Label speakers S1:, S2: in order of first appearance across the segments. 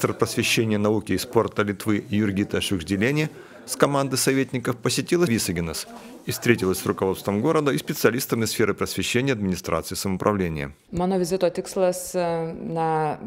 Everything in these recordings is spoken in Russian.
S1: Министр просвещения, науки и спорта Литвы Юргита Шукделени с командой советников посетила Висагинес и встретилась с руководством города и специалистами сферы просвещения администрации самоуправления.
S2: Mano vizito tikslas na,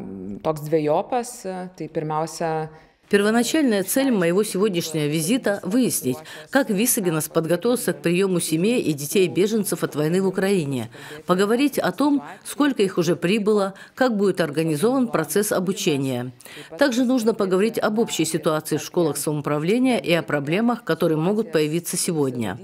S2: toks dviejopas. Tai pirmiausia, Первоначальная цель моего сегодняшнего визита
S3: – выяснить, как Висагенас подготовился к приему семей и детей беженцев от войны в Украине, поговорить о том, сколько их уже прибыло, как будет организован процесс обучения. Также нужно поговорить об общей ситуации в школах самоуправления и о проблемах, которые могут появиться сегодня.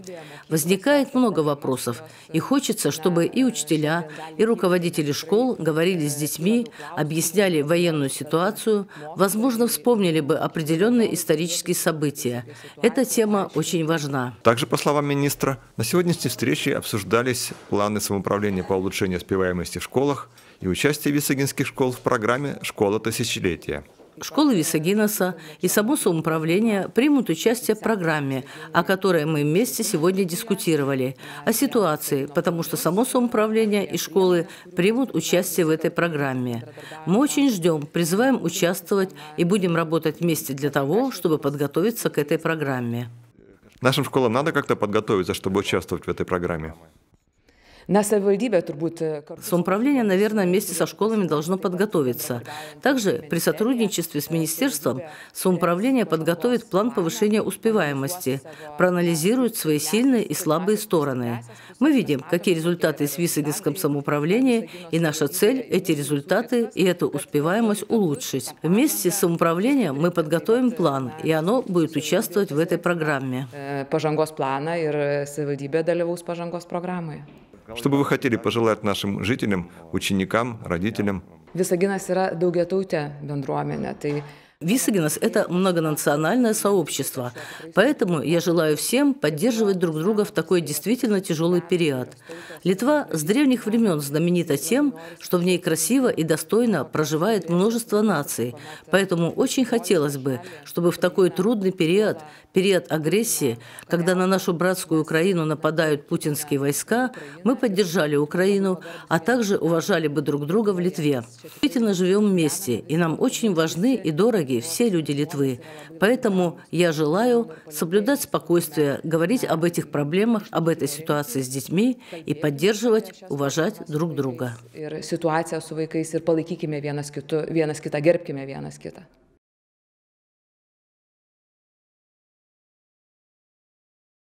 S3: Возникает много вопросов, и хочется, чтобы и учителя, и руководители школ говорили с детьми, объясняли военную ситуацию, возможно, вспомнили бы бы определенные исторические события. Эта тема очень важна.
S1: Также, по словам министра, на сегодняшней встрече обсуждались планы самоуправления по улучшению успеваемости в школах и участие висагинских школ в программе «Школа тысячелетия»
S3: школы Висагинаса и само самоуправление примут участие в программе, о которой мы вместе сегодня дискутировали, о ситуации, потому что само самоуправление и школы примут участие в этой программе. Мы очень ждем, призываем участвовать и будем работать вместе для того, чтобы подготовиться к этой программе.
S1: Нашим школам надо как-то подготовиться, чтобы участвовать в этой программе.
S2: Na э,
S3: Самоуправление, наверное, вместе со школами должно подготовиться. Также при сотрудничестве с министерством самоуправление подготовит план повышения успеваемости, проанализирует свои сильные и слабые стороны. Мы видим, какие результаты в Висагинском самоуправлении, и наша цель – эти результаты и эту успеваемость улучшить. Вместе с самоуправлением мы подготовим план, и оно будет участвовать в этой
S2: программе. Э, пожангос плана и savivaldybė dalyvaus pažangos programoje
S1: Что бы вы хотели пожелать нашим жителям, ученикам, родителям?
S2: Visaginas yra daugiatautė bendruomenė, tai Висагенес – это многонациональное сообщество,
S3: поэтому я желаю всем поддерживать друг друга в такой действительно тяжелый период. Литва с древних времен знаменита тем, что в ней красиво и достойно проживает множество наций, поэтому очень хотелось бы, чтобы в такой трудный период, период агрессии, когда на нашу братскую Украину нападают путинские войска, мы поддержали Украину, а также уважали бы друг друга в Литве. Действительно живем вместе, и нам очень важны и дороги многие, все люди Литвы. Поэтому я желаю соблюдать спокойствие, говорить об этих проблемах, об этой ситуации с детьми и поддерживать, уважать друг друга.
S2: Ситуация с вvaikais ir palaikykime vienas, kitu, vienas kitą, gerbkime vienas kitą.